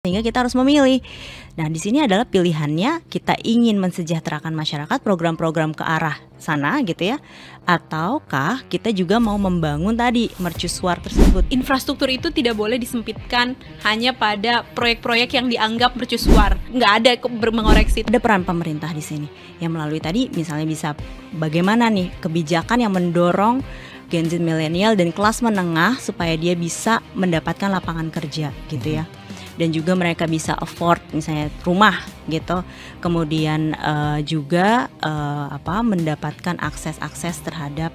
sehingga kita harus memilih. Nah, di sini adalah pilihannya kita ingin mensejahterakan masyarakat program-program ke arah sana gitu ya. Ataukah kita juga mau membangun tadi mercusuar tersebut. Infrastruktur itu tidak boleh disempitkan hanya pada proyek-proyek yang dianggap mercusuar. Nggak ada mengoreksi. Ada peran pemerintah di sini yang melalui tadi misalnya bisa bagaimana nih kebijakan yang mendorong Gen Z milenial dan kelas menengah supaya dia bisa mendapatkan lapangan kerja gitu ya dan juga mereka bisa afford misalnya rumah gitu kemudian uh, juga uh, apa mendapatkan akses-akses terhadap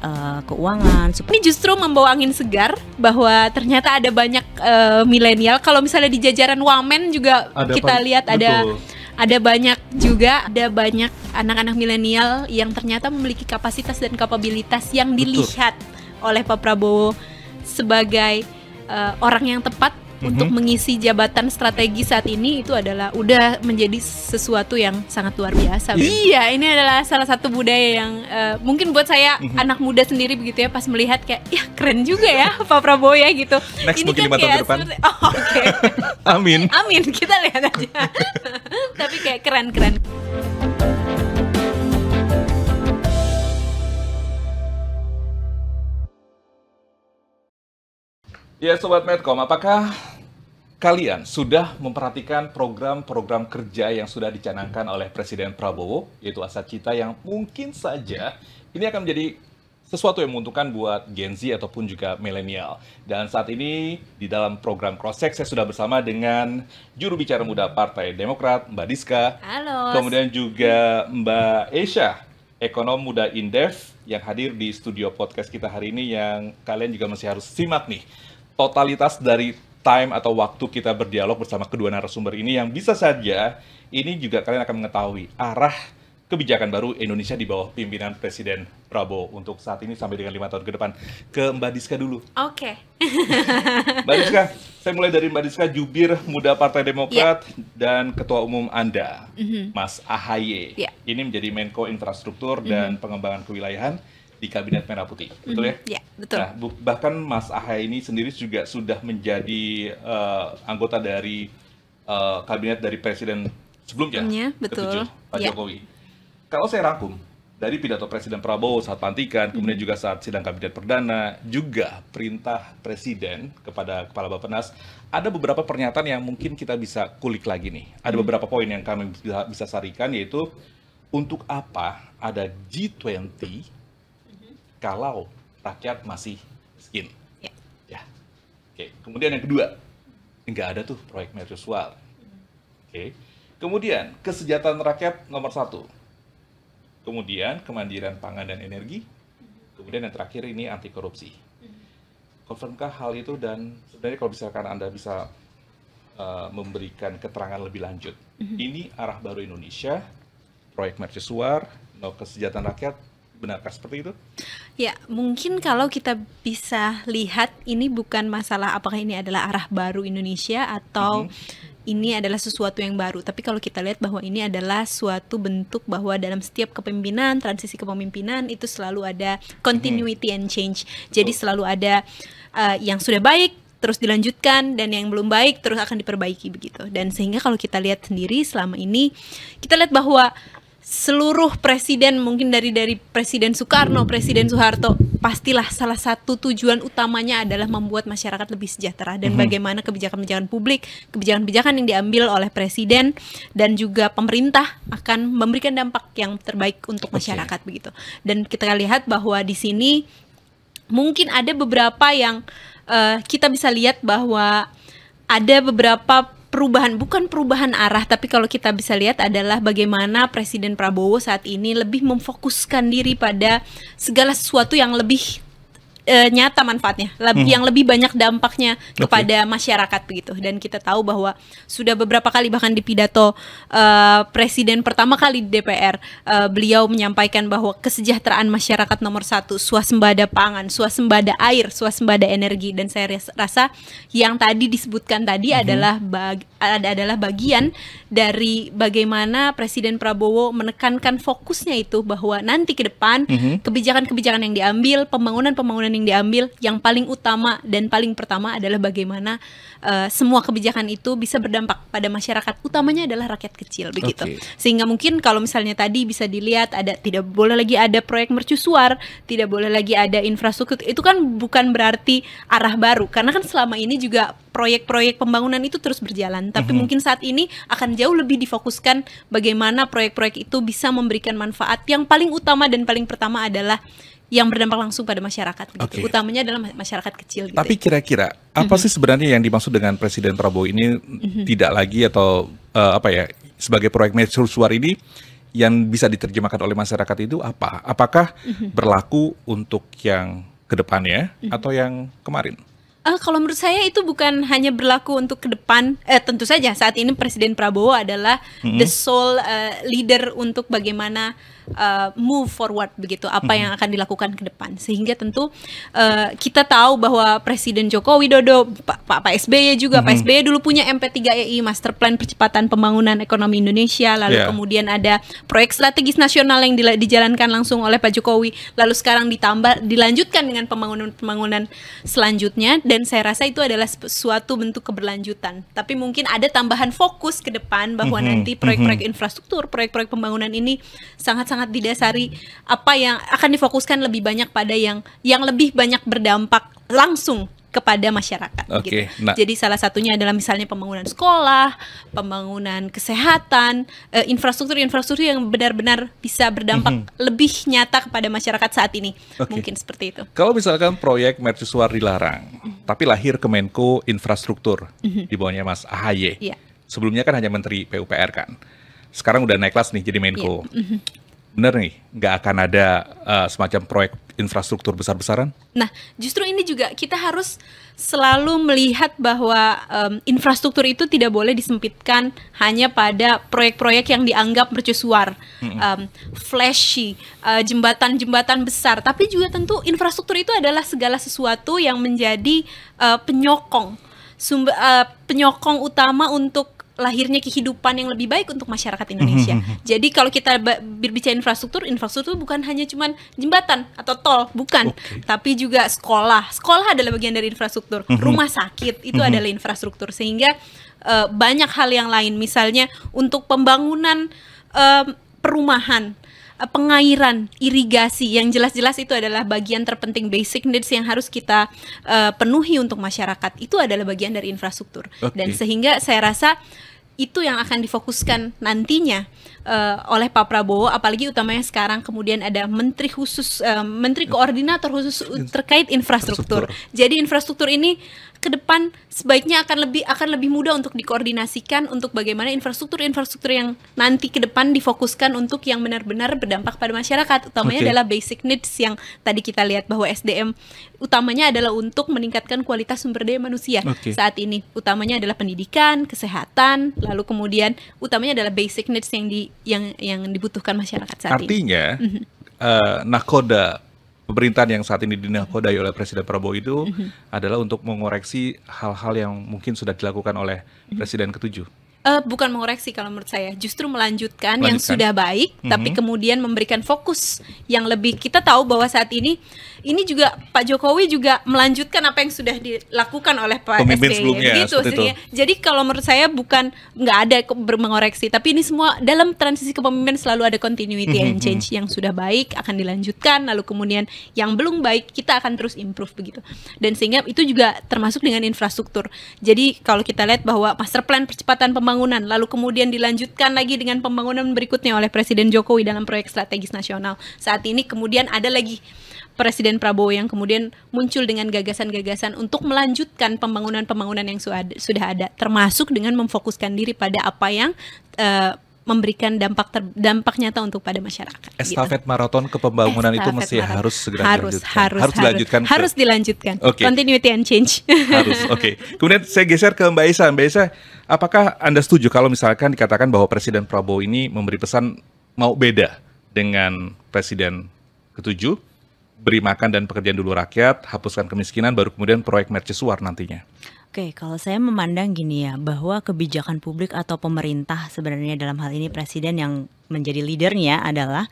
eh, keuangan. Ini justru membawa angin segar bahwa ternyata ada banyak uh, milenial. Kalau misalnya di jajaran Wamen juga ada kita lihat ada betul. ada banyak juga ada banyak anak-anak milenial yang ternyata memiliki kapasitas dan kapabilitas yang dilihat betul. oleh Pak Prabowo sebagai uh, orang yang tepat mm-hmm. untuk mengisi jabatan strategi saat ini itu adalah udah menjadi sesuatu yang sangat luar biasa. Yeah. Iya, ini adalah salah satu budaya yang uh, mungkin buat saya mm-hmm. anak muda sendiri begitu ya pas melihat kayak ya keren juga ya Pak Prabowo ya gitu. Next ini mungkin kan kayak depan. Seperti, oh, oke. Okay. Amin. Amin, kita lihat aja. Tapi kayak keren-keren. Ya Sobat Medcom, apakah Kalian sudah memperhatikan program-program kerja yang sudah dicanangkan oleh Presiden Prabowo, yaitu asa cita yang mungkin saja ini akan menjadi sesuatu yang menguntungkan buat Gen Z ataupun juga milenial. Dan saat ini di dalam program Cross Check saya sudah bersama dengan juru bicara muda Partai Demokrat Mbak Diska. Halo. Kemudian juga Mbak Esha, ekonom muda Indef yang hadir di studio podcast kita hari ini yang kalian juga masih harus simak nih totalitas dari time atau waktu kita berdialog bersama kedua narasumber ini yang bisa saja ini juga kalian akan mengetahui arah kebijakan baru Indonesia di bawah pimpinan Presiden Prabowo untuk saat ini sampai dengan lima tahun ke depan. Ke Mbak Diska dulu. Oke. Okay. Mbak Diska, saya mulai dari Mbak Diska, jubir muda Partai Demokrat yeah. dan Ketua Umum Anda, mm -hmm. Mas Ahaye. Yeah. Ini menjadi Menko Infrastruktur mm -hmm. dan Pengembangan Kewilayahan di kabinet merah putih, mm-hmm. betul ya? Iya, betul. Nah, bahkan Mas Aha ini sendiri juga sudah menjadi uh, anggota dari uh, kabinet dari presiden sebelumnya, -hmm, betul. ketujuh, Pak yeah. Jokowi. Kalau saya rangkum dari pidato Presiden Prabowo saat pelantikan, mm-hmm. kemudian mhm. juga saat sidang kabinet perdana, juga perintah presiden kepada kepala Bappenas, ada beberapa pernyataan yang mungkin kita bisa kulik lagi nih. Ada mm-hmm. beberapa poin yang kami bisa, bisa sarikan yaitu untuk apa ada G20 kalau rakyat masih miskin. Ya. ya. Oke. Kemudian yang kedua, nggak ada tuh proyek mercusuar. Oke. Kemudian kesejahteraan rakyat nomor satu. Kemudian kemandirian pangan dan energi. Kemudian yang terakhir ini anti korupsi. Konfirmkah hal itu dan sebenarnya kalau misalkan Anda bisa uh, memberikan keterangan lebih lanjut. Mhm. Ini arah baru Indonesia, proyek mercusuar, no kesejahteraan rakyat, Benarkah seperti itu? Ya, mungkin kalau kita bisa lihat ini bukan masalah apakah ini adalah arah baru Indonesia atau mm -hmm. ini adalah sesuatu yang baru. Tapi kalau kita lihat bahwa ini adalah suatu bentuk bahwa dalam setiap kepemimpinan, transisi kepemimpinan itu selalu ada continuity mhm. and change. Jadi selalu ada uh, yang sudah baik terus dilanjutkan dan yang belum baik terus akan diperbaiki begitu. Dan sehingga kalau kita lihat sendiri selama ini kita lihat bahwa seluruh presiden mungkin dari dari presiden Soekarno, presiden Soeharto pastilah salah satu tujuan utamanya adalah membuat masyarakat lebih sejahtera dan mm -hmm. bagaimana kebijakan-kebijakan publik, kebijakan-kebijakan yang diambil oleh presiden dan juga pemerintah akan memberikan dampak yang terbaik untuk masyarakat begitu. Dan kita lihat bahwa di sini mungkin ada beberapa yang uh, kita bisa lihat bahwa ada beberapa perubahan bukan perubahan arah tapi kalau kita bisa lihat adalah bagaimana Presiden Prabowo saat ini lebih memfokuskan diri pada segala sesuatu yang lebih uh, nyata manfaatnya, lebih hmm. yang lebih banyak dampaknya okay. kepada masyarakat begitu. Dan kita tahu bahwa sudah beberapa kali bahkan di pidato uh, presiden pertama kali di DPR, uh, eh, beliau menyampaikan bahwa kesejahteraan masyarakat nomor satu, suasembada pangan, suasembada air, suasembada energi. Dan saya rasa yang tadi disebutkan tadi hmm. adalah bag, adalah bagian dari bagaimana Presiden Prabowo menekankan fokusnya itu bahwa nanti ke depan hmm. kebijakan-kebijakan -hmm. yang diambil, pembangunan-pembangunan mending diambil yang paling utama dan paling pertama adalah bagaimana uh, semua kebijakan itu bisa berdampak pada masyarakat utamanya adalah rakyat kecil begitu okay. sehingga mungkin kalau misalnya tadi bisa dilihat ada tidak boleh lagi ada proyek mercusuar tidak boleh lagi ada infrastruktur itu kan bukan berarti arah baru karena kan selama ini juga proyek-proyek pembangunan itu terus berjalan tapi mm -hmm. mungkin saat ini akan jauh lebih difokuskan bagaimana proyek-proyek itu bisa memberikan manfaat yang paling utama dan paling pertama adalah yang berdampak langsung pada masyarakat. Gitu. Utamanya adalah masyarakat kecil. Gitu. Tapi kira-kira apa mm-hmm. sih sebenarnya yang dimaksud dengan Presiden Prabowo ini mm-hmm. tidak lagi atau uh, apa ya sebagai proyek mercusuar ini yang bisa diterjemahkan oleh masyarakat itu apa? Apakah mm-hmm. berlaku untuk yang kedepannya mm-hmm. atau yang kemarin? uh, kalau menurut saya itu bukan hanya berlaku untuk ke depan eh tentu saja saat ini Presiden Prabowo adalah mm -hmm. the sole uh, leader untuk bagaimana uh, move forward begitu apa yang hmm. akan dilakukan ke depan sehingga tentu uh, kita tahu bahwa Presiden Joko Widodo Pak Pak, pa SBY juga hmm Pak SBY dulu punya MP3EI Master Plan Percepatan Pembangunan Ekonomi Indonesia lalu yeah. kemudian ada proyek strategis nasional yang dijalankan langsung oleh Pak Jokowi lalu sekarang ditambah dilanjutkan dengan pembangunan-pembangunan selanjutnya dan saya rasa itu adalah suatu bentuk keberlanjutan tapi mungkin ada tambahan fokus ke depan bahwa hmm nanti hmm. proyek-proyek hmm. infrastruktur proyek-proyek pembangunan ini sangat sangat sangat didasari apa yang akan difokuskan lebih banyak pada yang yang lebih banyak berdampak langsung kepada masyarakat. Okay, gitu. nah. Jadi salah satunya adalah misalnya pembangunan sekolah, pembangunan kesehatan, eh, infrastruktur-infrastruktur yang benar-benar bisa berdampak mm -hmm. lebih nyata kepada masyarakat saat ini. Okay. Mungkin seperti itu. Kalau misalkan proyek mercusuar dilarang, mm -hmm. tapi lahir Kemenko Infrastruktur mm -hmm. di bawahnya Mas AHY. Yeah. Iya. Sebelumnya kan hanya Menteri PUPR kan. Sekarang udah naik kelas nih jadi Menko. Yeah. Mm -hmm benar nih nggak akan ada uh, semacam proyek infrastruktur besar-besaran? Nah, justru ini juga kita harus selalu melihat bahwa um, infrastruktur itu tidak boleh disempitkan hanya pada proyek-proyek yang dianggap mercusuar, um, flashy, uh, jembatan-jembatan besar. Tapi juga tentu infrastruktur itu adalah segala sesuatu yang menjadi uh, penyokong, sumber uh, penyokong utama untuk lahirnya kehidupan yang lebih baik untuk masyarakat Indonesia. Mm -hmm. Jadi kalau kita berbicara infrastruktur, infrastruktur bukan hanya cuman jembatan atau tol, bukan, okay. tapi juga sekolah. Sekolah adalah bagian dari infrastruktur. Mm -hmm. Rumah sakit itu mm -hmm. adalah infrastruktur sehingga uh, banyak hal yang lain misalnya untuk pembangunan uh, perumahan Eh, pengairan irigasi yang jelas-jelas itu adalah bagian terpenting basic needs yang harus kita uh, penuhi untuk masyarakat itu adalah bagian dari infrastruktur okay. dan sehingga saya rasa itu yang akan difokuskan nantinya uh, oleh Pak Prabowo apalagi utamanya sekarang kemudian ada menteri khusus uh, menteri ya. koordinator khusus terkait infrastruktur. infrastruktur. Jadi infrastruktur ini ke depan sebaiknya akan lebih akan lebih mudah untuk dikoordinasikan untuk bagaimana infrastruktur-infrastruktur yang nanti ke depan difokuskan untuk yang benar-benar berdampak pada masyarakat. Utamanya okay. adalah basic needs yang tadi kita lihat bahwa SDM utamanya adalah untuk meningkatkan kualitas sumber daya manusia okay. saat ini. Utamanya adalah pendidikan, kesehatan, lalu kemudian utamanya adalah basic needs yang di yang yang dibutuhkan masyarakat saat Artinya, ini. Artinya uh, nakoda pemerintahan yang saat ini dinakodai oleh Presiden Prabowo itu mm -hmm. adalah untuk mengoreksi hal-hal yang mungkin sudah dilakukan oleh mm -hmm. Presiden ketujuh uh, bukan mengoreksi kalau menurut saya, justru melanjutkan, melanjutkan. yang sudah baik, mm -hmm. tapi kemudian memberikan fokus yang lebih. Kita tahu bahwa saat ini, ini juga Pak Jokowi juga melanjutkan apa yang sudah dilakukan oleh Pak Pemimpin SBY. Sebelumnya, gitu, itu. Jadi kalau menurut saya bukan nggak ada mengoreksi, tapi ini semua dalam transisi kepemimpinan selalu ada continuity mm -hmm. and mhm. change yang sudah baik akan dilanjutkan, lalu kemudian yang belum baik kita akan terus improve begitu. Dan sehingga itu juga termasuk dengan infrastruktur. Jadi kalau kita lihat bahwa master plan percepatan pembangunan pembangunan, lalu kemudian dilanjutkan lagi dengan pembangunan berikutnya oleh Presiden Jokowi dalam proyek strategis nasional. Saat ini kemudian ada lagi Presiden Prabowo yang kemudian muncul dengan gagasan-gagasan untuk melanjutkan pembangunan-pembangunan yang sudah ada, termasuk dengan memfokuskan diri pada apa yang uh, memberikan dampak ter, dampak nyata untuk pada masyarakat. Gitu. Estafet gitu. maraton pembangunan Estafet itu mesti maraton. harus segera harus, dilanjutkan. Harus, harus dilanjutkan. Harus, ke... dilanjutkan. Okay. Continuity and change. Harus. Oke. Okay. Kemudian saya geser ke Mbak Isa. Mbak Isa, apakah Anda setuju kalau misalkan dikatakan bahwa Presiden Prabowo ini memberi pesan mau beda dengan Presiden ketujuh? Beri makan dan pekerjaan dulu rakyat, hapuskan kemiskinan, baru kemudian proyek mercusuar nantinya. Oke, kalau saya memandang gini ya, bahwa kebijakan publik atau pemerintah sebenarnya dalam hal ini presiden yang menjadi leadernya adalah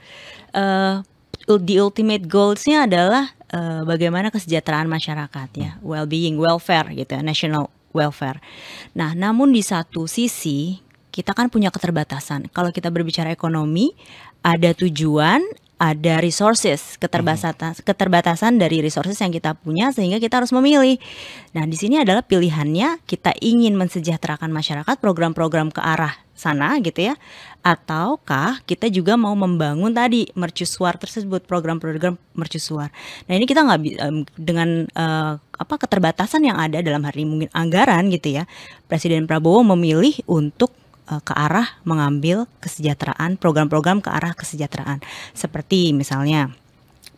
uh, eh, the ultimate goalsnya adalah uh, bagaimana kesejahteraan masyarakat ya, well-being, welfare gitu ya, national welfare. Nah, namun di satu sisi kita kan punya keterbatasan. Kalau kita berbicara ekonomi, ada tujuan, ada resources keterbatasan mm-hmm. keterbatasan dari resources yang kita punya sehingga kita harus memilih. Nah, di sini adalah pilihannya kita ingin mensejahterakan masyarakat program-program ke arah sana gitu ya. Ataukah kita juga mau membangun tadi mercusuar tersebut program-program mercusuar. Nah, ini kita nggak dengan uh, apa keterbatasan yang ada dalam hari mungkin anggaran gitu ya. Presiden Prabowo memilih untuk Eh, ke arah mengambil kesejahteraan, program-program ke arah kesejahteraan. Seperti misalnya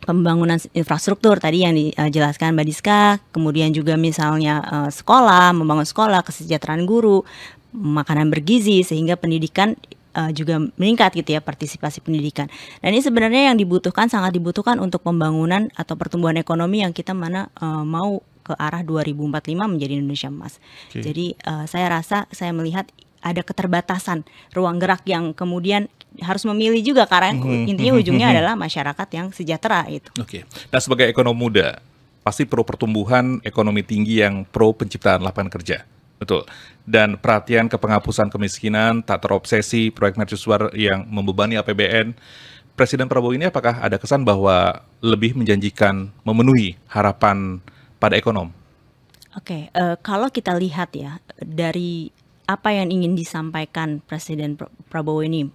pembangunan infrastruktur tadi yang dijelaskan Mbak Diska, kemudian juga misalnya eh, sekolah, membangun sekolah, kesejahteraan guru, makanan bergizi sehingga pendidikan eh, juga meningkat gitu ya partisipasi pendidikan. Dan ini sebenarnya yang dibutuhkan sangat dibutuhkan untuk pembangunan atau pertumbuhan ekonomi yang kita mana mau ke arah 2045 menjadi Indonesia emas. Okay. Jadi uh, saya rasa saya melihat ada keterbatasan ruang gerak yang kemudian harus memilih juga karena hmm intinya mm-hmm. ujungnya mm-hmm. adalah masyarakat yang sejahtera itu. Oke. Okay. Nah sebagai ekonom muda pasti pro pertumbuhan ekonomi tinggi yang pro penciptaan lapangan kerja. Betul. Dan perhatian ke penghapusan kemiskinan, tak terobsesi proyek mercusuar yang membebani APBN. Presiden Prabowo ini apakah ada kesan bahwa lebih menjanjikan memenuhi harapan pada ekonom? Oke, okay, uh, eh, kalau kita lihat ya dari apa yang ingin disampaikan Presiden Prabowo ini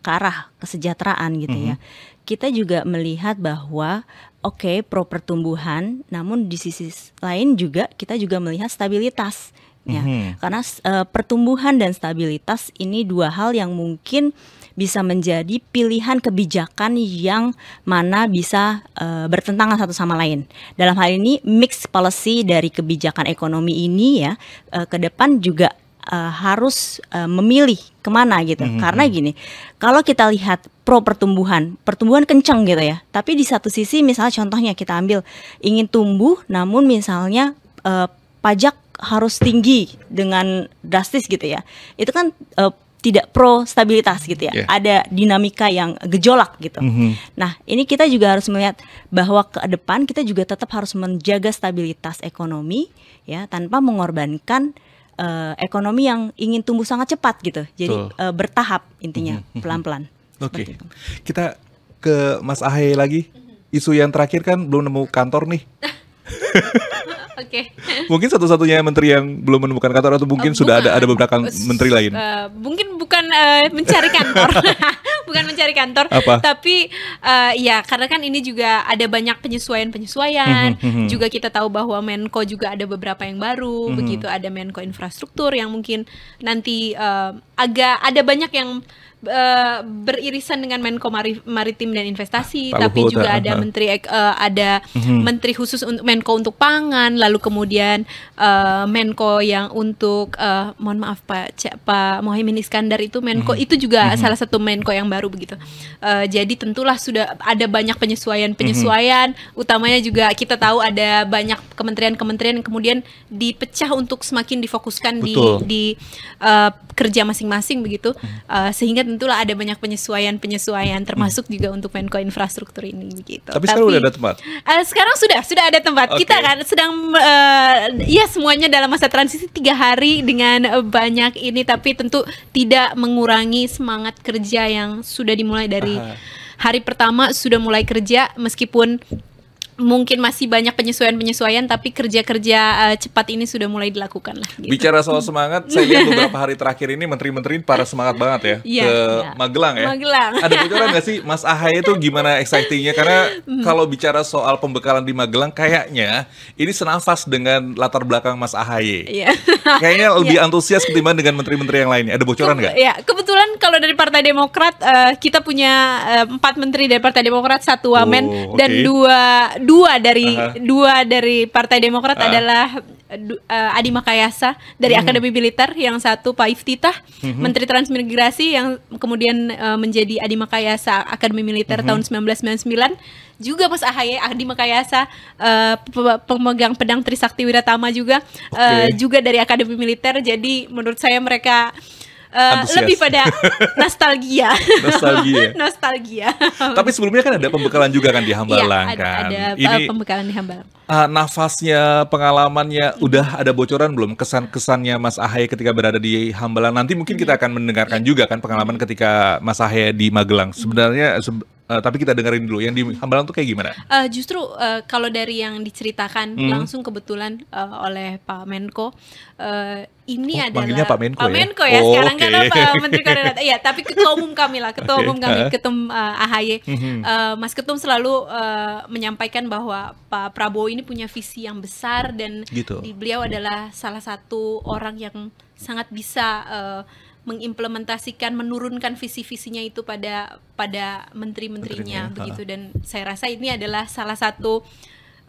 ke arah kesejahteraan gitu mm -hmm. ya. Mhm. Kita juga melihat bahwa oke okay, pro pertumbuhan, namun di sisi lain juga kita juga melihat stabilitas ya. Mm-hmm. Karena uh, pertumbuhan dan stabilitas ini dua hal yang mungkin bisa menjadi pilihan kebijakan yang mana bisa uh, bertentangan satu sama lain. Dalam hal ini mix policy dari kebijakan ekonomi ini ya uh, ke depan juga uh, harus uh, memilih kemana gitu. Mm -hmm. Karena mhm. gini, kalau kita lihat pro pertumbuhan, pertumbuhan kencang gitu ya. Tapi di satu sisi misalnya contohnya kita ambil ingin tumbuh namun misalnya uh, pajak harus tinggi dengan drastis gitu ya. Itu kan uh, tidak pro stabilitas gitu ya. Yeah. Ada dinamika yang gejolak gitu. Mm -hmm. Nah, ini kita juga harus melihat bahwa ke depan kita juga tetap harus menjaga stabilitas ekonomi ya tanpa mengorbankan uh, ekonomi yang ingin tumbuh sangat cepat gitu. Jadi so. uh, eh, bertahap intinya mhm, mhm. pelan-pelan. Oke. Okay. Kita ke Mas Ahe lagi. Isu yang terakhir kan belum nemu kantor nih. Oke. Okay. mungkin satu-satunya menteri yang belum menemukan kantor atau mungkin uh, sudah ada ada beberapa uh, menteri lain. Uh, mungkin bukan uh, mencari kantor, bukan mencari kantor Apa? tapi uh, ya karena kan ini juga ada banyak penyesuaian penyesuaian mhm, mhm. juga kita tahu bahwa Menko juga ada beberapa yang baru mhm. begitu ada Menko infrastruktur yang mungkin nanti uh, agak ada banyak yang Uh, beririsan dengan Menko Maritim dan Investasi, Pak tapi Luhut, juga ah, ada ah. menteri uh, ada menteri khusus untuk Menko untuk pangan, lalu kemudian uh, Menko yang untuk uh, mohon maaf Pak Pak Mohaimin Iskandar itu Menko itu juga salah satu Menko yang baru begitu. Uh, jadi tentulah sudah ada banyak penyesuaian-penyesuaian. Mm-hmm. Utamanya juga kita tahu ada banyak kementerian-kementerian yang kemudian dipecah untuk semakin difokuskan Betul. di di uh, eh, kerja masing-masing begitu. Uh, sehingga tentulah ada banyak penyesuaian-penyesuaian termasuk mm juga untuk Menko infrastruktur ini gitu. Tapi, Tapi sekarang sudah ada tempat. Uh, sekarang sudah sudah ada tempat. Okay. Kita kan sedang uh, ya semuanya dalam masa transisi tiga hari dengan banyak ini tapi tentu tidak mengurangi semangat kerja yang sudah dimulai dari hari pertama sudah mulai kerja meskipun mungkin masih banyak penyesuaian-penyesuaian tapi kerja-kerja uh, cepat ini sudah mulai dilakukan lah. Gitu. Bicara soal semangat, saya lihat beberapa hari terakhir ini menteri-menteri para semangat banget ya yeah, ke yeah. Magelang ya. Magelang. Ada bocoran nggak sih Mas Ahaye itu gimana excitingnya? Karena mm. kalau bicara soal pembekalan di Magelang, kayaknya ini senafas dengan latar belakang Mas Ahaye. Yeah. Kayaknya iya. lebih yeah. antusias ketimbang dengan menteri-menteri yang lainnya. Ada bocoran nggak? Ke ya kebetulan kalau dari Partai Demokrat uh, kita punya eh, empat uh, menteri dari Partai Demokrat, satu oh, wamen oh, okay. dan dua dua dari uh -huh. dua dari Partai Demokrat uh ah. -huh. adalah uh, Adi Makayasa dari hmm. Akademi Militer, yang satu Pak Iftitah, uh-huh. Menteri Transmigrasi yang kemudian uh, menjadi Adi Makayasa Akademi Militer uh-huh. tahun 1999, juga Mas Ahaye Adi Makayasa uh, pemegang pedang Trisakti Wiratama juga okay. uh, juga dari Akademi Militer. Jadi menurut saya mereka uh, lebih pada nostalgia. nostalgia. nostalgia. Tapi sebelumnya kan ada pembekalan juga kan di Hambalang ya, kan. Ada Ini, pembekalan di Hambalang. Uh, nafasnya, pengalamannya, hmm. udah ada bocoran belum kesan-kesannya Mas Ahaye ketika berada di Hambalang? Nanti mungkin kita iya. akan mendengarkan iya. juga kan pengalaman ketika Mas Ahaye di Magelang. Sebenarnya Eh, tapi kita dengerin dulu yang di Hambalang tuh kayak gimana? Uh, justru uh, kalau dari yang diceritakan hmm. langsung kebetulan uh, oleh Pak Menko uh, ini oh, adalah Pak Menko, Pak ya? Menko ya, kan Oh, sekarang okay. kan Pak Menteri Koordinator. Iya, tapi ketua umum kami lah, ketua okay. umum kami, uh. ketum uh, AHY. Uh, Mas Ketum selalu uh, menyampaikan bahwa Pak Prabowo ini punya visi yang besar dan gitu. beliau adalah salah satu orang yang sangat bisa uh, mengimplementasikan menurunkan visi-visinya itu pada pada menteri-menterinya begitu dan saya rasa ini adalah salah satu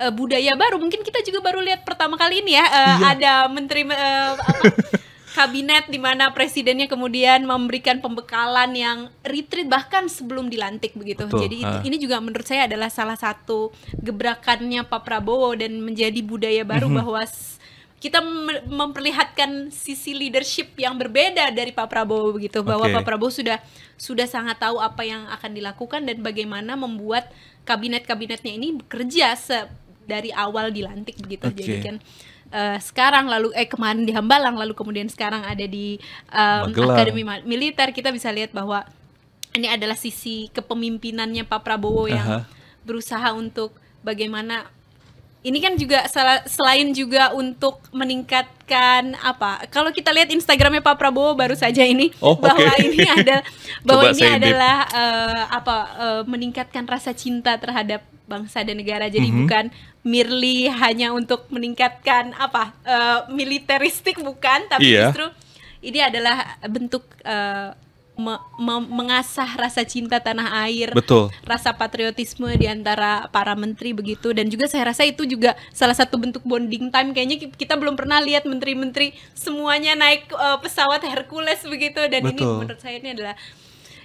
uh, budaya baru mungkin kita juga baru lihat pertama kali ini ya uh, iya. ada menteri uh, apa kabinet di mana presidennya kemudian memberikan pembekalan yang retreat bahkan sebelum dilantik begitu. Betul, Jadi uh. ini juga menurut saya adalah salah satu gebrakannya Pak Prabowo dan menjadi budaya baru mm -hmm. bahwa kita memperlihatkan sisi leadership yang berbeda dari Pak Prabowo begitu bahwa Pak Prabowo sudah sudah sangat tahu apa yang akan dilakukan dan bagaimana membuat kabinet-kabinetnya ini bekerja se dari awal dilantik begitu okay. jadi kan uh, sekarang lalu eh kemarin di Hambalang lalu kemudian sekarang ada di um, Akademi Militer kita bisa lihat bahwa ini adalah sisi kepemimpinannya Pak Prabowo yang uh -huh. berusaha untuk bagaimana ini kan juga sel selain juga untuk meningkatkan apa? Kalau kita lihat Instagramnya Pak Prabowo baru saja ini oh, bahwa okay. ini ada bahwa ini adalah uh, apa uh, meningkatkan rasa cinta terhadap bangsa dan negara. Jadi mm -hmm. bukan merely hanya untuk meningkatkan apa uh, militeristik bukan, tapi yeah. justru ini adalah bentuk uh, me me mengasah rasa cinta tanah air, betul, rasa patriotisme di antara para menteri begitu, dan juga saya rasa itu juga salah satu bentuk bonding time. Kayaknya kita belum pernah lihat menteri-menteri semuanya naik uh, pesawat Hercules begitu, dan betul. ini menurut saya ini adalah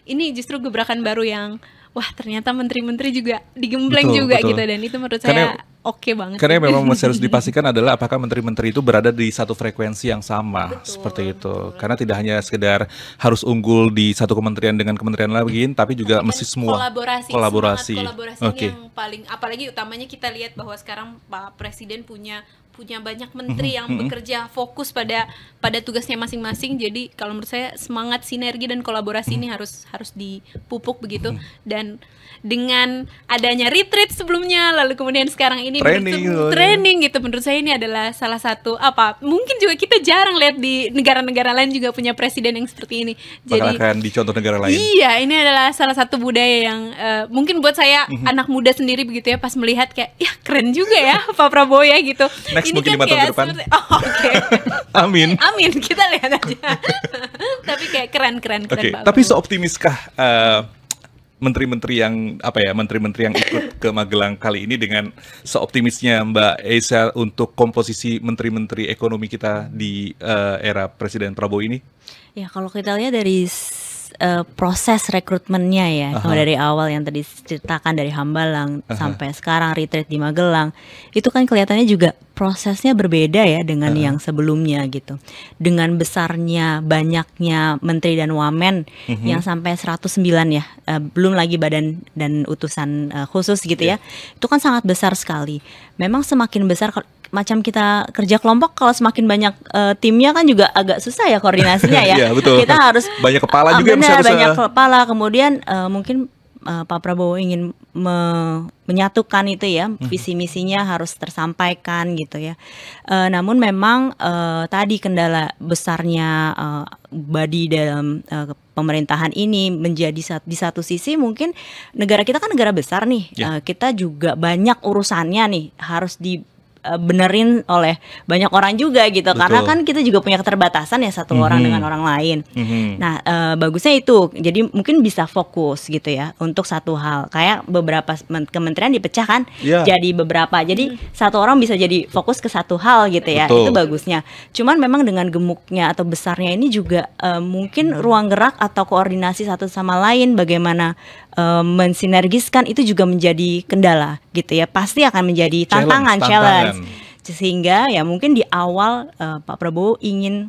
ini justru gebrakan baru yang wah ternyata menteri-menteri juga digembleng juga betul. gitu dan itu menurut Karena saya oke okay banget. Karena memang masih harus dipastikan adalah apakah menteri-menteri itu berada di satu frekuensi yang sama betul, seperti itu. Karena tidak hanya sekedar harus unggul di satu kementerian dengan kementerian lain, tapi juga kan mesti semua kolaborasi. Kolaborasi. Kolaborasi okay. yang paling apalagi utamanya kita lihat bahwa sekarang Pak Presiden punya punya banyak mhm, menteri yang mhm. bekerja fokus pada pada tugasnya masing-masing. Jadi kalau menurut saya semangat sinergi dan kolaborasi ini mhm. harus harus dipupuk begitu dan dengan adanya retreat sebelumnya lalu kemudian sekarang ini training, menurut, gitu, ya. training gitu menurut saya ini adalah salah satu apa mungkin juga kita jarang lihat di negara-negara lain juga punya presiden yang seperti ini. Jadi akan dicontoh negara lain. Iya, ini adalah salah satu budaya yang uh, mungkin buat saya anak muda sendiri begitu ya pas melihat kayak ya keren juga ya Pak Prabowo ya gitu ini mungkin kan lima kan tahun ke depan. oh, Okay. Amin. Amin. Kita lihat aja. tapi kayak keren-keren. Oke. Keren, okay. Tapi seoptimiskah uh, menteri-menteri yang apa ya menteri-menteri yang ikut ke Magelang kali ini dengan seoptimisnya Mbak Esa untuk komposisi menteri-menteri ekonomi kita di uh, era Presiden Prabowo ini? Ya kalau kita lihat dari uh, proses rekrutmennya ya, uh-huh. dari awal yang tadi ceritakan dari Hambalang uh-huh. sampai sekarang retreat di Magelang, itu kan kelihatannya juga prosesnya berbeda ya dengan uh. yang sebelumnya gitu. Dengan besarnya banyaknya menteri dan wamen uh mhm. -huh. yang sampai 109 ya, uh, belum lagi badan dan utusan uh, khusus gitu yeah. ya. Iya. Itu kan sangat besar sekali. Memang semakin besar macam kita kerja kelompok kalau semakin banyak uh, timnya kan juga agak susah ya koordinasinya ya. ya betul. Kita harus banyak kepala ah, juga benar, banyak kepala kemudian uh, mungkin uh, Pak Prabowo ingin me menyatukan itu ya mhm. visi misinya harus tersampaikan gitu ya. Uh, namun memang uh, tadi kendala besarnya uh, body dalam uh, pemerintahan ini menjadi sat di satu sisi mungkin negara kita kan negara besar nih, yeah. Ya. uh, kita juga banyak urusannya nih harus di Eh, benerin oleh banyak orang juga gitu Betul. karena kan kita juga punya keterbatasan ya satu mm -hmm. orang mhm. dengan orang lain. Mm -hmm. Nah uh, bagusnya itu jadi mungkin bisa fokus gitu ya untuk satu hal kayak beberapa kementerian dipecahkan yeah. jadi beberapa jadi satu orang bisa jadi fokus ke satu hal gitu ya Betul. itu bagusnya. Cuman memang dengan gemuknya atau besarnya ini juga uh, mungkin ruang gerak atau koordinasi satu sama lain bagaimana mensinergiskan itu juga menjadi kendala gitu ya pasti akan menjadi tantangan challenge, challenge sehingga ya mungkin di awal uh, Pak Prabowo ingin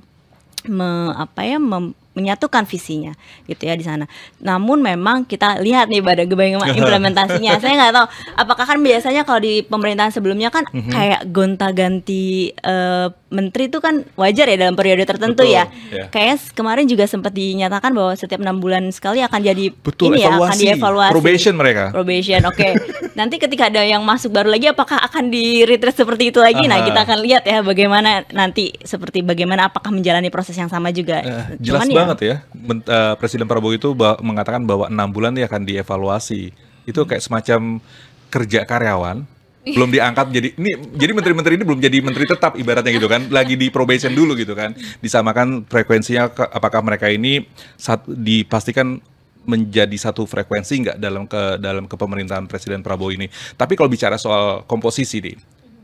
me, apa ya mem, menyatukan visinya gitu ya di sana. Namun memang kita lihat nih pada implementasinya. Saya nggak tahu apakah kan biasanya kalau di pemerintahan sebelumnya kan mm -hmm. kayak gonta-ganti uh, eh, menteri itu kan wajar ya dalam periode tertentu ya. Betul, ya. Yeah. Kayaknya kemarin juga sempat dinyatakan bahwa setiap enam bulan sekali akan jadi Betul, ini evaluasi, ya akan dievaluasi. Probation mereka. Probation, oke. Okay. Nanti ketika ada yang masuk baru lagi apakah akan di retreat seperti itu lagi? Nah, Aha. Nah kita akan lihat ya bagaimana nanti seperti bagaimana apakah menjalani proses yang sama juga. Eh, jelas Cuman ya banget banget ya uh, Presiden Prabowo itu bah mengatakan bahwa enam bulan dia akan dievaluasi. Itu kayak semacam kerja karyawan iya. belum diangkat jadi ini jadi menteri-menteri ini belum jadi menteri tetap ibaratnya gitu kan lagi di probation dulu gitu kan disamakan frekuensinya ke, apakah mereka ini saat dipastikan menjadi satu frekuensi nggak dalam ke dalam kepemerintahan Presiden Prabowo ini tapi kalau bicara soal komposisi nih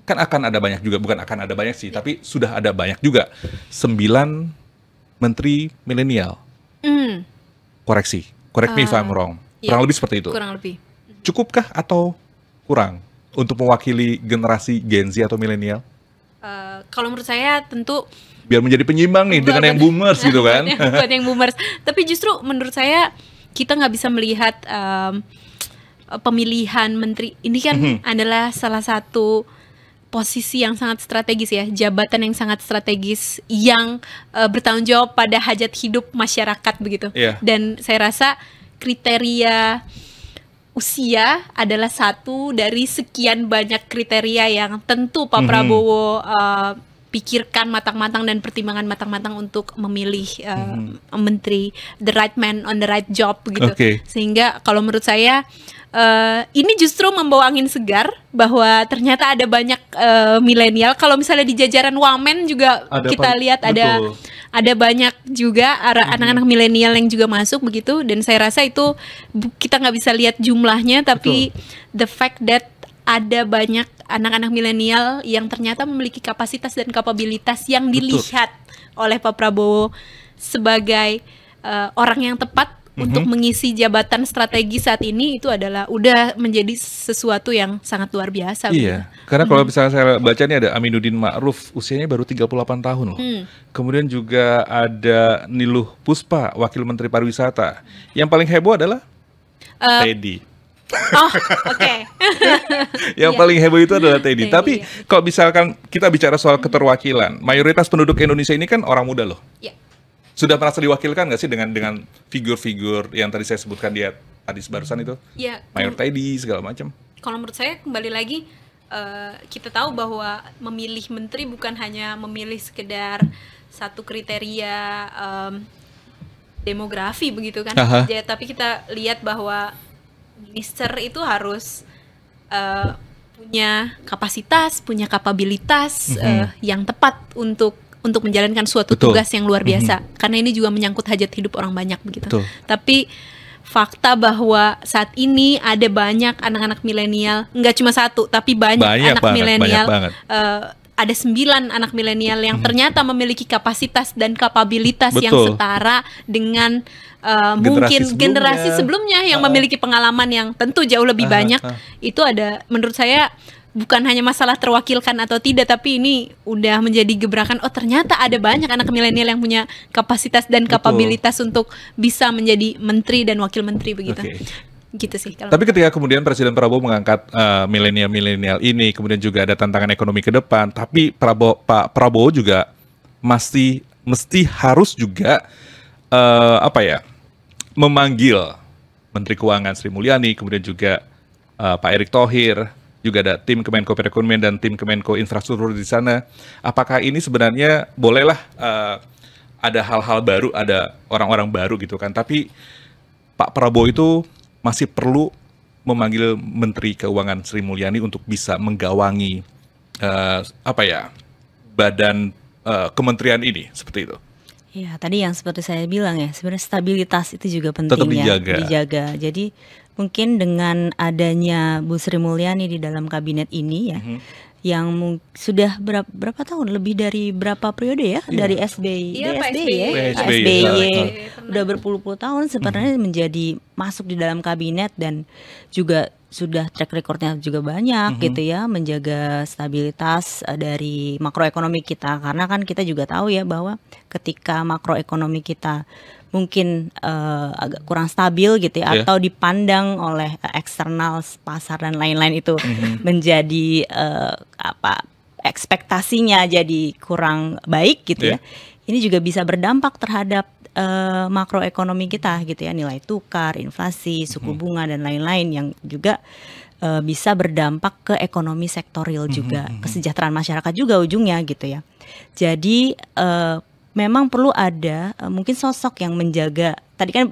kan akan ada banyak juga bukan akan ada banyak sih iya. tapi sudah ada banyak juga sembilan menteri milenial. Mm. Koreksi, correct uh, me if I'm ah, wrong. Iya, kurang lebih seperti itu. Kurang lebih. Hmm. Cukupkah atau kurang untuk mewakili generasi Gen Z atau milenial? Uh, kalau menurut saya tentu biar menjadi penyimbang nih dengan yang boomers gitu kan. bukan yang boomers. Tapi justru menurut saya kita nggak bisa melihat um, pemilihan menteri ini kan mhm. adalah salah satu posisi yang sangat strategis ya, jabatan yang sangat strategis yang uh, bertanggung jawab pada hajat hidup masyarakat begitu. Yeah. Dan saya rasa kriteria usia adalah satu dari sekian banyak kriteria yang tentu Pak mm -hmm. Prabowo uh, pikirkan matang-matang dan pertimbangan matang-matang untuk memilih uh, mm -hmm. menteri the right man on the right job gitu. Okay. Sehingga kalau menurut saya uh, ini justru membawa angin segar bahwa ternyata ada banyak uh, milenial. Kalau misalnya di jajaran Wamen juga ada kita lihat ada betul. ada banyak juga mhm. anak-anak milenial yang juga masuk begitu. Dan saya rasa itu kita nggak bisa lihat jumlahnya, tapi betul. the fact that ada banyak anak-anak milenial yang ternyata memiliki kapasitas dan kapabilitas yang dilihat betul. oleh Pak Prabowo sebagai uh, orang yang tepat hmm untuk mhm. mengisi jabatan strategi saat ini itu adalah udah menjadi sesuatu yang sangat luar biasa. Iya, bener. karena kalau mm-hmm. misalnya saya baca ini ada Aminuddin Ma'ruf, usianya baru 38 tahun loh. Mm. Kemudian juga ada Niluh Puspa, Wakil Menteri Pariwisata. Yang paling heboh adalah uh, Teddy. Oh, oke. Okay. yang yeah. paling heboh itu adalah Teddy. Teddy Tapi yeah. kalau misalkan kita bicara soal keterwakilan, mayoritas penduduk Indonesia ini kan orang muda loh. Yeah sudah merasa diwakilkan gak sih dengan dengan figur-figur yang tadi saya sebutkan di hadis barusan itu? Ya. Mayor Teddy segala macam. Kalau menurut saya kembali lagi uh, kita tahu bahwa memilih menteri bukan hanya memilih sekedar satu kriteria um, demografi begitu kan? Aha. Ya, tapi kita lihat bahwa minister itu harus uh, punya kapasitas, punya kapabilitas mm -hmm. uh, yang tepat untuk untuk menjalankan suatu Betul. tugas yang luar mhm. biasa mm -hmm. karena ini juga menyangkut hajat hidup orang banyak begitu. Betul. Tapi fakta bahwa saat ini ada banyak anak-anak milenial, nggak cuma satu, tapi banyak, banyak anak milenial. Uh, ada sembilan anak milenial yang mhm. ternyata memiliki kapasitas dan kapabilitas Betul. yang setara dengan uh, generasi mungkin sebelumnya. generasi sebelumnya yang uh, memiliki pengalaman yang tentu jauh lebih uh, banyak. uh. Itu ada, menurut saya bukan hanya masalah terwakilkan atau tidak tapi ini udah menjadi gebrakan oh ternyata ada banyak anak milenial yang punya kapasitas dan kapabilitas Betul. untuk bisa menjadi menteri dan wakil menteri begitu. Okay gitu sih. Kalau Tapi ketika kemudian Presiden Prabowo mengangkat uh, milenial-milenial ini, kemudian juga ada tantangan ekonomi ke depan. Tapi Prabowo, Pak Prabowo juga mesti mesti harus juga uh, apa ya memanggil Menteri Keuangan Sri Mulyani, kemudian juga uh, Pak Erick Thohir, juga ada tim Kemenko Perekonomian dan tim Kemenko Infrastruktur di sana. Apakah ini sebenarnya bolehlah uh, ada hal-hal baru, ada orang-orang baru gitu kan? Tapi Pak Prabowo itu masih perlu memanggil Menteri Keuangan Sri Mulyani untuk bisa menggawangi uh, apa ya badan uh, kementerian ini seperti itu. Ya, tadi yang seperti saya bilang ya, sebenarnya stabilitas itu juga penting dijaga. ya, dijaga. Jadi mungkin dengan adanya Bu Sri Mulyani di dalam kabinet ini ya. Mm -hmm yang sudah berapa, berapa tahun lebih dari berapa periode ya yeah. dari SBY iya, yeah, SBY, SBY ya SBY, ya. Ya. udah berpuluh-puluh tahun sebenarnya hmm. menjadi masuk di dalam kabinet dan juga sudah track recordnya juga banyak mm -hmm. gitu ya menjaga stabilitas eh, dari makroekonomi kita karena kan kita juga tahu ya bahwa ketika makroekonomi kita mungkin uh, agak kurang stabil gitu ya yeah. atau dipandang oleh eksternal pasar dan lain-lain itu mm-hmm. menjadi uh, apa ekspektasinya jadi kurang baik gitu yeah. ya. Iya. Ini juga bisa berdampak terhadap uh, makroekonomi kita gitu ya, nilai tukar, inflasi, suku mm-hmm. bunga dan lain-lain yang juga uh, bisa berdampak ke ekonomi sektoril mhm, juga, mm-hmm. kesejahteraan masyarakat juga ujungnya gitu ya. Jadi uh, memang perlu ada uh, mungkin sosok yang menjaga. Tadi kan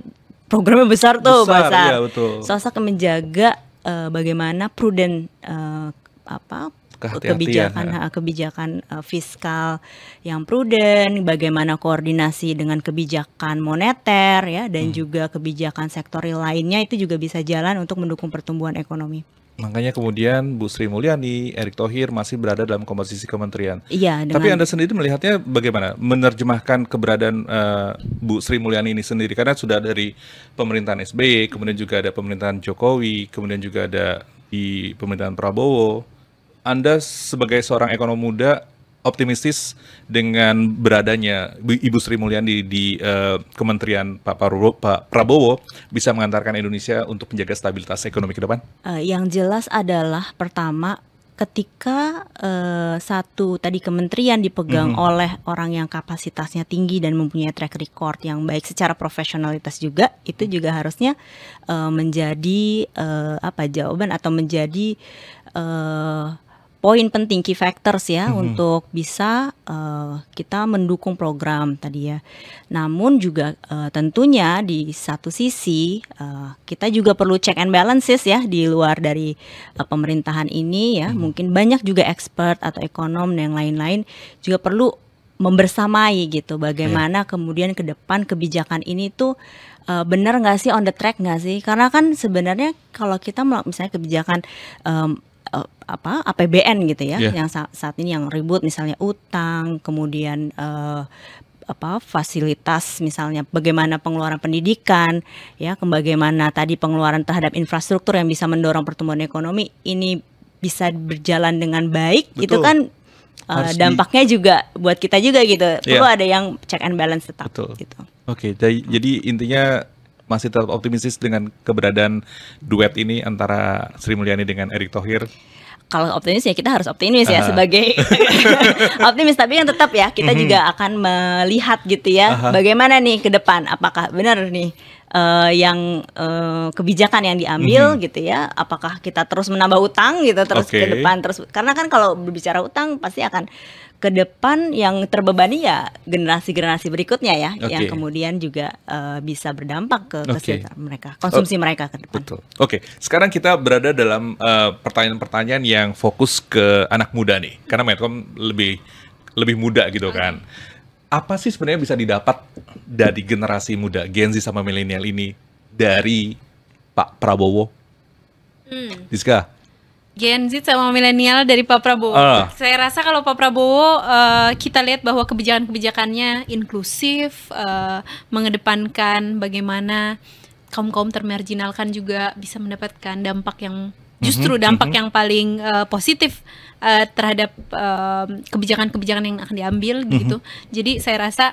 programnya besar tuh, besar. Ya, Sosok yang menjaga uh, bagaimana prudent uh, apa kebijakan ya. kebijakan uh, fiskal yang prudent, bagaimana koordinasi dengan kebijakan moneter ya dan hmm. juga kebijakan sektor lainnya itu juga bisa jalan untuk mendukung pertumbuhan ekonomi. Makanya kemudian Bu Sri Mulyani, Erick Thohir masih berada dalam komposisi kementerian. Iya. Dengan... Tapi anda sendiri melihatnya bagaimana menerjemahkan keberadaan uh, Bu Sri Mulyani ini sendiri? Karena sudah dari pemerintahan SBY, kemudian juga ada pemerintahan Jokowi, kemudian juga ada di pemerintahan Prabowo. Anda sebagai seorang ekonom muda optimistis dengan beradanya Ibu Sri Mulyani di, di uh, eh, Kementerian Pak, Prabowo, Pak Prabowo bisa mengantarkan Indonesia untuk menjaga stabilitas ekonomi ke depan? Uh, yang jelas adalah pertama ketika uh, satu tadi kementerian dipegang mm -hmm. oleh orang yang kapasitasnya tinggi dan mempunyai track record yang baik secara profesionalitas juga itu juga harusnya uh, menjadi uh, apa jawaban atau menjadi uh, poin penting key factors ya hmm. untuk bisa uh, kita mendukung program tadi ya. Namun juga uh, tentunya di satu sisi uh, kita juga perlu check and balances ya di luar dari uh, pemerintahan ini ya. Hmm. Mungkin banyak juga expert atau ekonom dan yang lain-lain juga perlu membersamai gitu. Bagaimana yeah. kemudian ke depan kebijakan ini tuh uh, benar nggak sih on the track nggak sih? Karena kan sebenarnya kalau kita misalnya kebijakan um, uh, apa APBN gitu ya yeah. yang saat, saat ini yang ribut misalnya utang kemudian uh, apa fasilitas misalnya bagaimana pengeluaran pendidikan ya bagaimana tadi pengeluaran terhadap infrastruktur yang bisa mendorong pertumbuhan ekonomi ini bisa berjalan dengan baik Betul. itu kan uh, dampaknya di... juga buat kita juga gitu yeah. perlu ada yang check and balance tetap Betul. gitu oke okay, jadi intinya masih tetap optimistis dengan keberadaan duet ini antara Sri Mulyani dengan Erick Thohir kalau optimis ya kita harus optimis ya uh sebagai optimis tapi yang tetap ya kita mm -hmm. juga mhm. akan melihat gitu ya uh -huh. bagaimana nih ke depan apakah benar nih uh, yang uh, kebijakan yang diambil mm -hmm. gitu ya apakah kita terus menambah utang gitu terus okay. ke depan terus karena kan kalau berbicara utang pasti akan ke depan yang terbebani ya generasi-generasi berikutnya ya okay. yang kemudian juga uh, bisa berdampak ke kesehatan okay. mereka, konsumsi oh, mereka ke depan. Oke, okay. sekarang kita berada dalam eh, pertanyaan-pertanyaan uh, yang fokus ke anak muda nih. Karena Medcom lebih lebih muda gitu kan. Apa sih sebenarnya bisa didapat dari generasi muda Gen Z sama milenial ini dari Pak Prabowo? Hmm. Diska Gen Z sama milenial dari Pak Prabowo. Uh. Saya rasa kalau Pak Prabowo uh, kita lihat bahwa kebijakan-kebijakannya inklusif, uh, mengedepankan bagaimana kaum-kaum termarginalkan juga bisa mendapatkan dampak yang mhm, justru dampak mm -hmm. yang paling uh, positif uh, terhadap kebijakan-kebijakan yang akan diambil mm -hmm. gitu. Jadi saya rasa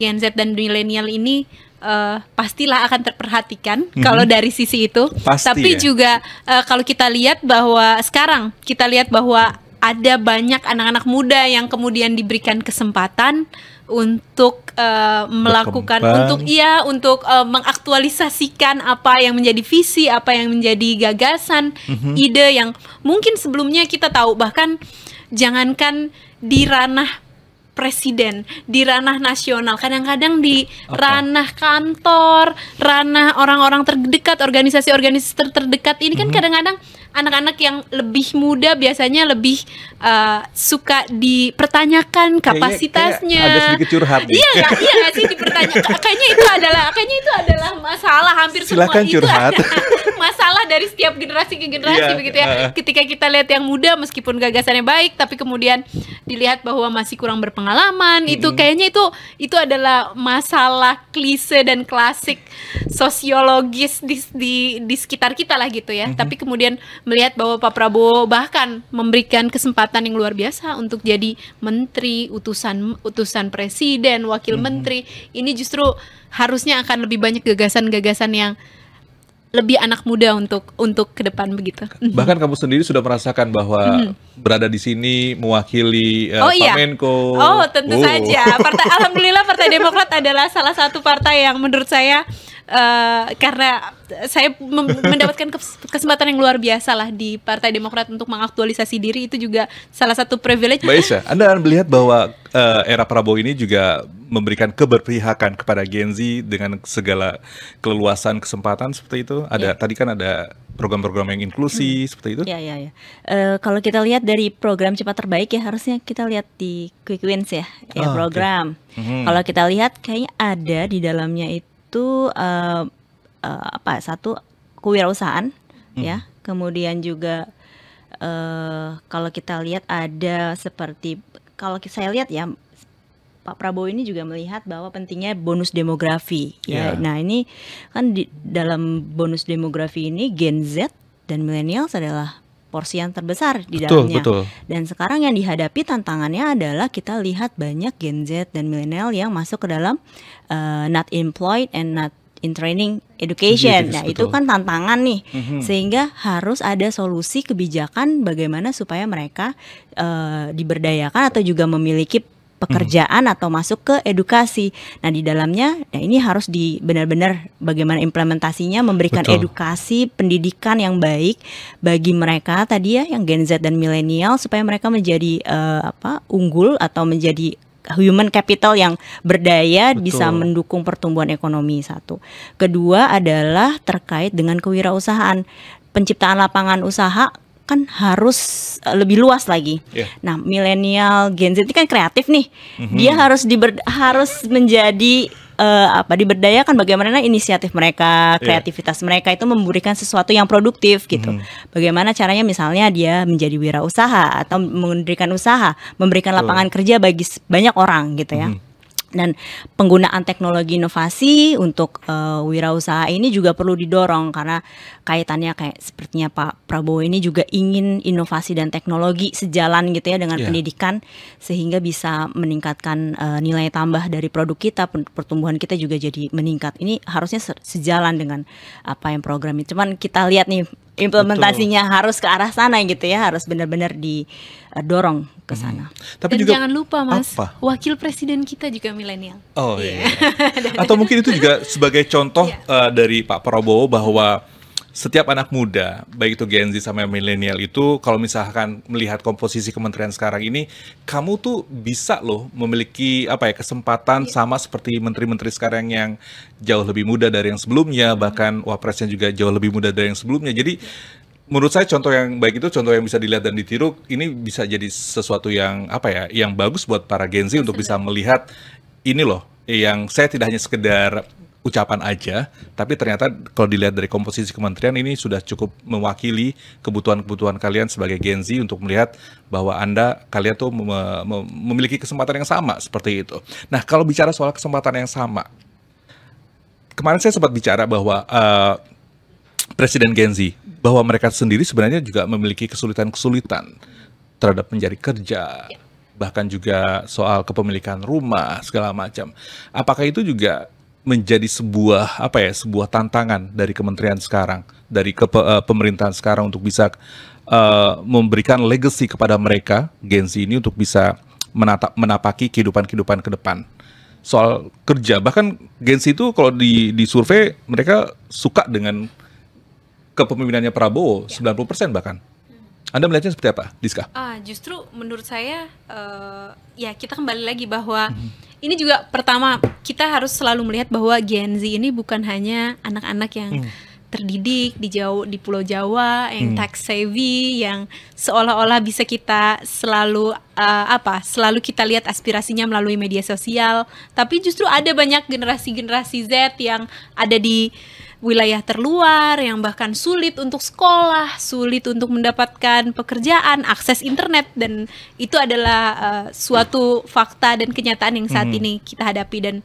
Gen Z dan milenial ini uh, pastilah akan terperhatikan mm-hmm. kalau dari sisi itu. Pasti, Tapi ya? juga uh, kalau kita lihat bahwa sekarang kita lihat bahwa ada banyak anak-anak muda yang kemudian diberikan kesempatan untuk uh, melakukan Berkembang. untuk iya untuk uh, mengaktualisasikan apa yang menjadi visi, apa yang menjadi gagasan, mm-hmm. ide yang mungkin sebelumnya kita tahu bahkan jangankan di ranah presiden di ranah nasional, kadang-kadang di Apa? ranah kantor, ranah orang-orang terdekat, organisasi-organisasi ter terdekat ini kan mhm. kadang-kadang mm -hmm. anak-anak yang lebih muda biasanya lebih uh, suka dipertanyakan kapasitasnya. Kayaknya, kayak ada sedikit curhat. Iya iya sih dipertanyakan. Kayaknya itu adalah kayaknya itu adalah masalah hampir Silahkan semua curhat. itu adalah masalah dari setiap generasi ke generasi yeah, begitu ya. Uh. Ketika kita lihat yang muda meskipun gagasannya baik tapi kemudian dilihat bahwa masih kurang berpengalaman hmm itu kayaknya itu itu adalah masalah klise dan klasik sosiologis di di, di sekitar kita lah gitu ya hmm tapi kemudian melihat bahwa Pak Prabowo bahkan memberikan kesempatan yang luar biasa untuk jadi menteri utusan utusan presiden wakil hmm menteri ini justru harusnya akan lebih banyak gagasan-gagasan yang lebih anak muda untuk untuk ke depan begitu. Bahkan kamu sendiri sudah merasakan bahwa hmm. berada di sini mewakili uh, oh, iya. Pamenko. Oh, tentu oh. saja. Partai Alhamdulillah Partai Demokrat adalah salah satu partai yang menurut saya Eh, karena saya mendapatkan kesempatan yang luar biasa lah di Partai Demokrat untuk mengaktualisasi diri itu juga salah satu privilege. Mbak Isha, Anda melihat bahwa uh, era Prabowo ini juga memberikan keberpihakan kepada Gen Z dengan segala keleluasan kesempatan seperti itu. Ada yeah. tadi kan ada program-program yang inklusi hmm. seperti itu. Ya ya, ya. Eh, kalau kita lihat dari program cepat terbaik ya harusnya kita lihat di Quick Wins ya, ya oh, program. Okay. Mm -hmm. Kalau kita lihat kayaknya ada di dalamnya itu itu uh, uh, apa satu kewirausahaan hmm. ya kemudian juga uh, kalau kita lihat ada seperti kalau saya lihat ya Pak Prabowo ini juga melihat bahwa pentingnya bonus demografi ya. Yeah. Nah, ini kan di dalam bonus demografi ini Gen Z dan milenial adalah porsi yang terbesar di betul, dalamnya. Betul. Dan sekarang yang dihadapi tantangannya adalah kita lihat banyak Gen Z dan milenial yang masuk ke dalam uh, not employed and not in training education. Nah, betul. itu kan tantangan nih. Mm-hmm. Sehingga harus ada solusi kebijakan bagaimana supaya mereka uh, diberdayakan atau juga memiliki pekerjaan hmm. atau masuk ke edukasi. Nah, di dalamnya nah ini harus di benar-benar bagaimana implementasinya memberikan Betul. edukasi, pendidikan yang baik bagi mereka tadi ya yang Gen Z dan milenial supaya mereka menjadi uh, apa? unggul atau menjadi human capital yang berdaya Betul. bisa mendukung pertumbuhan ekonomi satu. Kedua adalah terkait dengan kewirausahaan. Penciptaan lapangan usaha kan harus eh, lebih luas lagi. Yeah. Nah, milenial Gen Z ini kan kreatif nih. Mm-hmm. Dia harus diber, harus menjadi uh, apa diberdayakan bagaimana inisiatif mereka, iya. kreativitas yeah. mereka itu memberikan sesuatu yang produktif gitu. Mm. Bagaimana caranya misalnya dia menjadi wirausaha atau memberikan usaha, memberikan lapangan oh. kerja bagi banyak orang gitu ya. Mm dan penggunaan teknologi inovasi untuk uh, wirausaha ini juga perlu didorong karena kaitannya kayak sepertinya Pak Prabowo ini juga ingin inovasi dan teknologi sejalan gitu ya dengan yeah. pendidikan sehingga bisa meningkatkan uh, nilai tambah dari produk kita pertumbuhan kita juga jadi meningkat ini harusnya sejalan dengan apa yang program ini cuman kita lihat nih implementasinya Betul. harus ke arah sana gitu ya harus benar-benar didorong eh, ke sana. Hmm. Tapi Dan juga jangan lupa Mas, apa? wakil presiden kita juga milenial. Oh iya. Yeah. Iya. Atau mungkin itu juga sebagai contoh yeah. Iya. uh, dari Pak Prabowo bahwa setiap anak muda, baik itu Gen Z sama milenial itu, kalau misalkan melihat komposisi kementerian sekarang ini, kamu tuh bisa loh memiliki apa ya kesempatan yeah. sama seperti menteri-menteri sekarang yang jauh lebih muda dari yang sebelumnya, iya. bahkan wapresnya juga jauh lebih muda dari yang sebelumnya. Jadi yeah menurut saya contoh yang baik itu contoh yang bisa dilihat dan ditiru ini bisa jadi sesuatu yang apa ya yang bagus buat para Gen Z untuk bisa melihat ini loh yang saya tidak hanya sekedar ucapan aja tapi ternyata kalau dilihat dari komposisi kementerian ini sudah cukup mewakili kebutuhan-kebutuhan kalian sebagai Gen Z untuk melihat bahwa Anda kalian tuh memiliki kesempatan yang sama seperti itu. Nah, kalau bicara soal kesempatan yang sama kemarin saya sempat bicara bahwa uh, Presiden Gen Z bahwa mereka sendiri sebenarnya juga memiliki kesulitan-kesulitan terhadap mencari kerja, bahkan juga soal kepemilikan rumah segala macam. Apakah itu juga menjadi sebuah apa ya sebuah tantangan dari kementerian sekarang dari ke, eh, pemerintahan sekarang untuk bisa uh, memberikan legacy kepada mereka Gen Z ini untuk bisa menata, menapaki kehidupan-kehidupan ke depan soal kerja bahkan Gen Z itu kalau di di survei mereka suka dengan kepemimpinannya Prabowo ya. 90% bahkan. Anda melihatnya seperti apa, Diska? Ah, justru menurut saya uh, ya kita kembali lagi bahwa hmm. ini juga pertama kita harus selalu melihat bahwa Gen Z ini bukan hanya anak-anak yang hmm. terdidik di jauh di Pulau Jawa yang hmm. tax savvy yang seolah-olah bisa kita selalu uh, apa selalu kita lihat aspirasinya melalui media sosial tapi justru ada banyak generasi-generasi Z yang ada di wilayah terluar yang bahkan sulit untuk sekolah, sulit untuk mendapatkan pekerjaan, akses internet dan itu adalah uh, suatu fakta dan kenyataan yang saat hmm. ini kita hadapi dan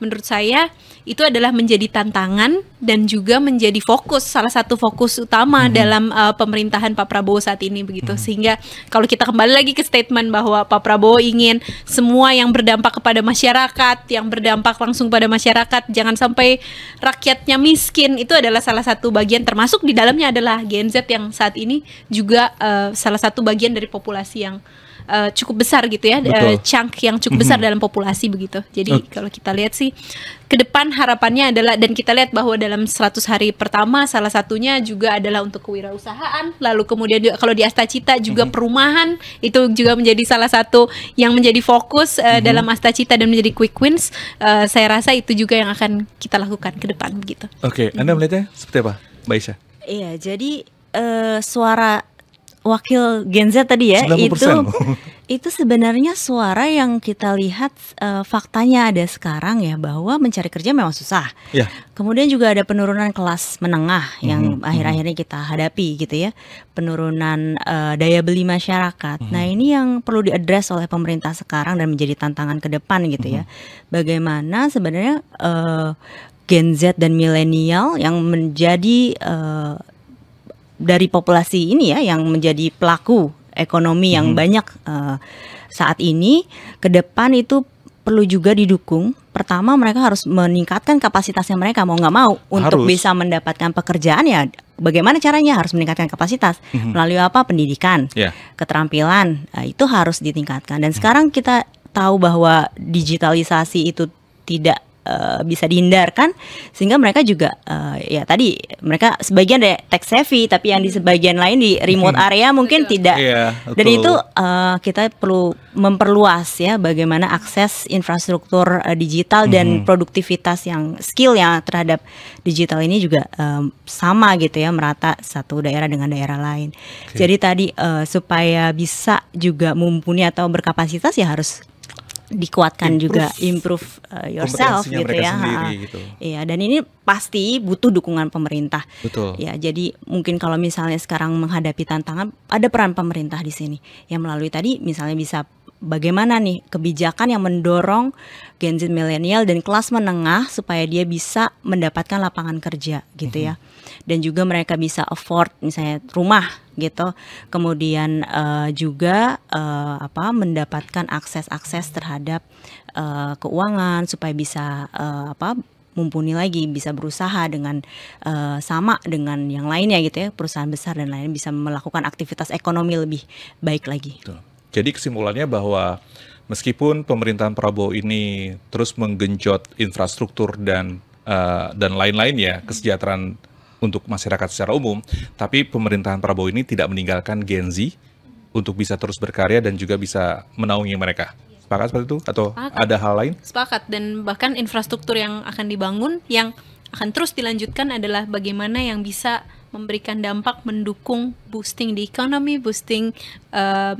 menurut saya itu adalah menjadi tantangan dan juga menjadi fokus salah satu fokus utama hmm. dalam uh, pemerintahan Pak Prabowo saat ini begitu hmm. sehingga kalau kita kembali lagi ke statement bahwa Pak Prabowo ingin semua yang berdampak kepada masyarakat yang berdampak langsung pada masyarakat jangan sampai rakyatnya miskin itu adalah salah satu bagian termasuk di dalamnya adalah Gen Z yang saat ini juga uh, salah satu bagian dari populasi yang uh, cukup besar gitu ya, eh, Betul. uh, chunk yang cukup besar mm -hmm. dalam populasi begitu. Jadi okay. kalau kita lihat sih ke depan harapannya adalah dan kita lihat bahwa dalam 100 hari pertama salah satunya juga adalah untuk kewirausahaan, lalu kemudian juga, kalau di Asta Cita juga mm -hmm. perumahan itu juga menjadi salah satu yang menjadi fokus uh, mm -hmm. dalam Astacita dan menjadi quick wins. Uh, saya rasa itu juga yang akan kita lakukan ke depan begitu. Oke, okay. Anda mm-hmm. melihatnya seperti apa, Mbak Isha? Iya, jadi uh, suara wakil Gen Z tadi ya 90%. itu itu sebenarnya suara yang kita lihat uh, faktanya ada sekarang ya bahwa mencari kerja memang susah. Ya. Kemudian juga ada penurunan kelas menengah yang mm-hmm. akhir-akhirnya kita hadapi gitu ya, penurunan uh, daya beli masyarakat. hmm Nah ini yang perlu diadres oleh pemerintah sekarang dan menjadi tantangan ke depan gitu hmm ya. Mhm. Bagaimana sebenarnya uh, Gen Z dan milenial yang menjadi uh, dari populasi ini ya yang menjadi pelaku ekonomi yang hmm. banyak uh, saat ini ke depan itu perlu juga didukung. Pertama mereka harus meningkatkan kapasitasnya mereka mau nggak mau untuk bisa mendapatkan pekerjaan ya. Bagaimana caranya harus meningkatkan kapasitas hmm melalui apa pendidikan, yeah. keterampilan nah, itu harus ditingkatkan. Dan hmm sekarang kita tahu bahwa digitalisasi itu tidak Eh, bisa dihindarkan sehingga mereka juga uh, ya tadi mereka sebagian dari tech savvy tapi yang di hmm. sebagian lain di remote hmm. area mungkin yeah. tidak yeah, dan itu uh, kita perlu memperluas ya bagaimana akses infrastruktur uh, digital dan dan hmm. produktivitas yang skill yang terhadap digital ini juga um, sama gitu ya merata satu daerah dengan daerah lain okay. jadi tadi uh, supaya bisa juga mumpuni atau berkapasitas ya harus dikuatkan improve juga improve uh, yourself gitu ya. Sendiri, ah. gitu. Iya, dan ini pasti butuh dukungan pemerintah. Betul. Ya, jadi mungkin kalau misalnya sekarang menghadapi tantangan ada peran pemerintah di sini yang melalui tadi misalnya bisa bagaimana nih kebijakan yang mendorong Gen Z milenial dan kelas menengah supaya dia bisa mendapatkan lapangan kerja gitu mm -hmm. ya. Mhm. Dan juga mereka bisa afford misalnya rumah gitu. Kemudian uh, juga uh, apa mendapatkan akses-akses terhadap uh, keuangan supaya bisa uh, apa mumpuni lagi bisa berusaha dengan uh, sama dengan yang lainnya gitu ya perusahaan besar dan lain bisa melakukan aktivitas ekonomi lebih baik lagi. Jadi kesimpulannya bahwa meskipun pemerintahan Prabowo ini terus menggenjot infrastruktur dan uh, dan lain lain ya kesejahteraan untuk masyarakat secara umum, tapi pemerintahan Prabowo ini tidak meninggalkan Gen Z untuk bisa terus berkarya dan juga bisa menaungi mereka. Sepakat seperti itu atau Sepakat. ada hal lain? Sepakat dan bahkan infrastruktur yang akan dibangun yang akan terus dilanjutkan adalah bagaimana yang bisa memberikan dampak mendukung boosting the economy, boosting uh,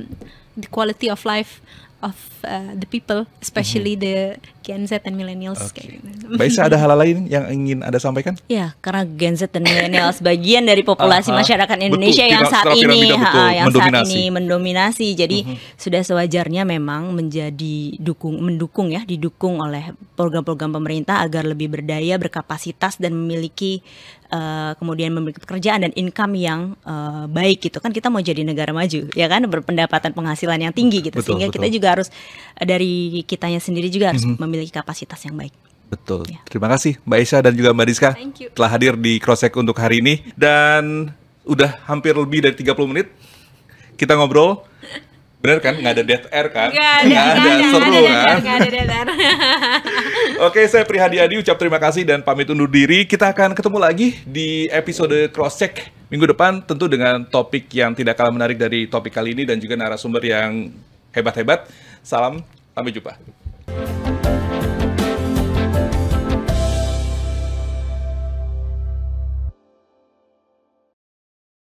the quality of life of uh, the people, especially mm -hmm. the Gen Z and millennials. Okay. Gitu. Baik, ada hal lain yang ingin anda sampaikan? Ya, karena Gen Z dan millennials bagian dari populasi masyarakat Indonesia betul, yang saat ini betul, ha, yang mendominasi. saat ini mendominasi. Jadi mm -hmm. sudah sewajarnya memang menjadi dukung mendukung ya, didukung oleh program-program pemerintah agar lebih berdaya, berkapasitas dan memiliki Eh, kemudian memiliki pekerjaan dan income yang uh, baik gitu kan kita mau jadi negara maju ya kan berpendapatan penghasilan yang tinggi gitu betul, sehingga betul. kita juga harus eh, dari kitanya sendiri juga harus mm -hmm. memiliki kapasitas yang baik. Betul. Ya. Terima kasih Mbak Isha dan juga Mbak Diska telah hadir di crosscheck untuk hari ini dan udah hampir lebih dari 30 menit kita ngobrol Bener kan? Nggak ada dead air kan? Nggak ada, ada, ada, seru ada, kan? Nggak ada dead air. Oke, saya Prihadi Adi ucap terima kasih dan pamit undur diri. Kita akan ketemu lagi di episode cross check minggu depan tentu dengan topik yang tidak kalah menarik dari topik kali ini dan juga narasumber yang hebat-hebat. Salam, sampai jumpa.